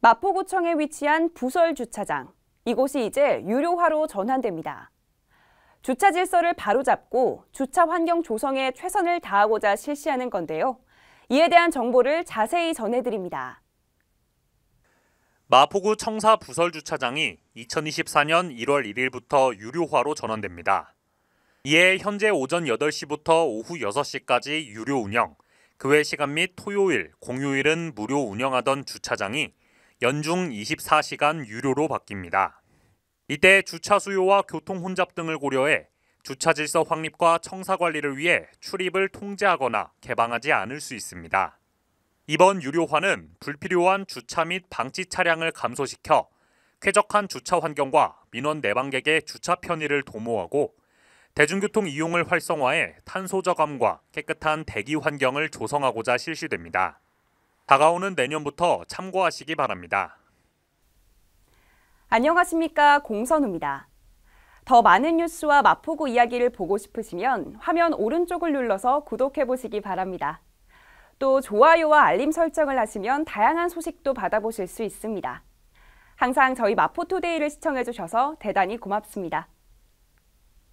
마포구청에 위치한 부설 주차장. 이곳이 이제 유료화로 전환됩니다. 주차 질서를 바로잡고 주차 환경 조성에 최선을 다하고자 실시하는 건데요. 이에 대한 정보를 자세히 전해드립니다. 마포구 청사 부설 주차장이 2024년 1월 1일부터 유료화로 전환됩니다. 이에 현재 오전 8시부터 오후 6시까지 유료 운영, 그 외 시간 및 토요일, 공휴일은 무료 운영하던 주차장이 연중 24시간 유료로 바뀝니다. 이때 주차 수요와 교통 혼잡 등을 고려해 주차 질서 확립과 청사 관리를 위해 출입을 통제하거나 개방하지 않을 수 있습니다. 이번 유료화는 불필요한 주차 및 방치 차량을 감소시켜 쾌적한 주차 환경과 민원 내방객의 주차 편의를 도모하고 대중교통 이용을 활성화해 탄소 저감과 깨끗한 대기 환경을 조성하고자 실시됩니다. 다가오는 내년부터 참고하시기 바랍니다. 안녕하십니까 공선우입니다. 더 많은 뉴스와 마포구 이야기를 보고 싶으시면 화면 오른쪽을 눌러서 구독해 보시기 바랍니다. 또 좋아요와 알림 설정을 하시면 다양한 소식도 받아보실 수 있습니다. 항상 저희 마포투데이를 시청해 주셔서 대단히 고맙습니다.